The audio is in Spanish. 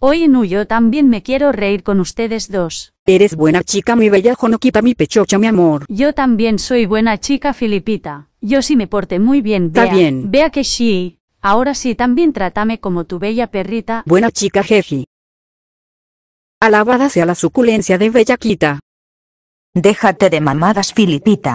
Hoy no yo también me quiero reír con ustedes dos. Eres buena chica mi bella quita mi pechocha mi amor. Yo también soy buena chica filipita. Yo sí me porté muy bien. Bea. Está bien. Vea que sí. Ahora sí también trátame como tu bella perrita. Buena chica jeji Alabada sea la suculencia de Bellaquita. Déjate de mamadas filipita.